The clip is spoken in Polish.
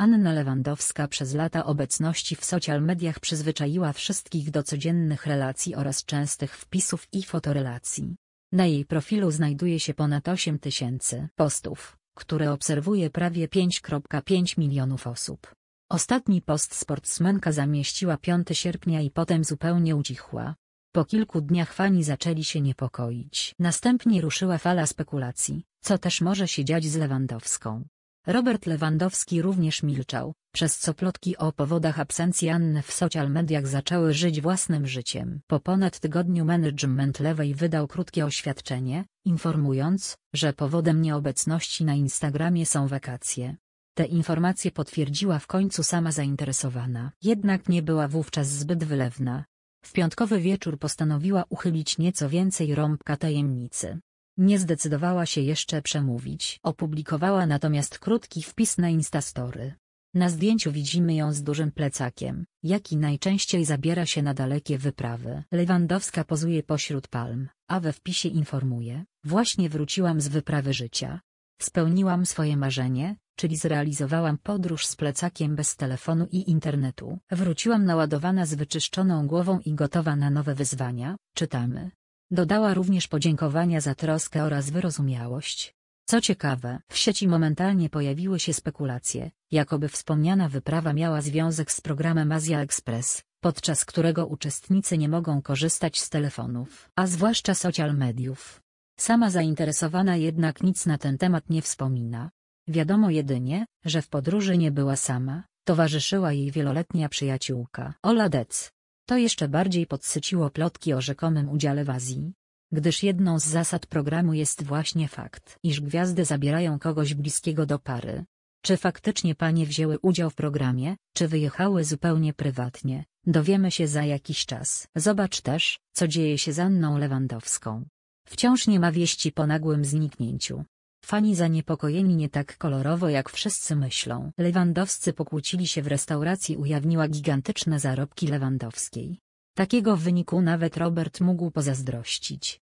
Anna Lewandowska przez lata obecności w social mediach przyzwyczaiła wszystkich do codziennych relacji oraz częstych wpisów i fotorelacji. Na jej profilu znajduje się ponad 8 tysięcy postów, które obserwuje prawie 5,5 milionów osób. Ostatni post sportsmenka zamieściła 5 sierpnia i potem zupełnie ucichła. Po kilku dniach fani zaczęli się niepokoić. Następnie ruszyła fala spekulacji, co też może się dziać z Lewandowską. Robert Lewandowski również milczał, przez co plotki o powodach absencji Anny w social mediach zaczęły żyć własnym życiem. Po ponad tygodniu management Lewej wydał krótkie oświadczenie, informując, że powodem nieobecności na Instagramie są wakacje. Te informacje potwierdziła w końcu sama zainteresowana. Jednak nie była wówczas zbyt wylewna. W piątkowy wieczór postanowiła uchylić nieco więcej rąbka tajemnicy. Nie zdecydowała się jeszcze przemówić. Opublikowała natomiast krótki wpis na Instastory. Na zdjęciu widzimy ją z dużym plecakiem, jaki najczęściej zabiera się na dalekie wyprawy. Lewandowska pozuje pośród palm, a we wpisie informuje, właśnie wróciłam z wyprawy życia. Spełniłam swoje marzenie, czyli zrealizowałam podróż z plecakiem bez telefonu i internetu. Wróciłam naładowana z wyczyszczoną głową i gotowa na nowe wyzwania, czytamy. Dodała również podziękowania za troskę oraz wyrozumiałość. Co ciekawe, w sieci momentalnie pojawiły się spekulacje, jakoby wspomniana wyprawa miała związek z programem Azja Express, podczas którego uczestnicy nie mogą korzystać z telefonów, a zwłaszcza social mediów. Sama zainteresowana jednak nic na ten temat nie wspomina. Wiadomo jedynie, że w podróży nie była sama, towarzyszyła jej wieloletnia przyjaciółka Ola Dec, to jeszcze bardziej podsyciło plotki o rzekomym udziale w Azji, gdyż jedną z zasad programu jest właśnie fakt, iż gwiazdy zabierają kogoś bliskiego do pary. Czy faktycznie panie wzięły udział w programie, czy wyjechały zupełnie prywatnie, dowiemy się za jakiś czas. Zobacz też, co dzieje się z Anną Lewandowską. Wciąż nie ma wieści po nagłym zniknięciu. Fani zaniepokojeni nie tak kolorowo jak wszyscy myślą. Lewandowscy pokłócili się w restauracji ujawniła gigantyczne zarobki Lewandowskiej. Takiego wyniku nawet Robert mógł pozazdrościć.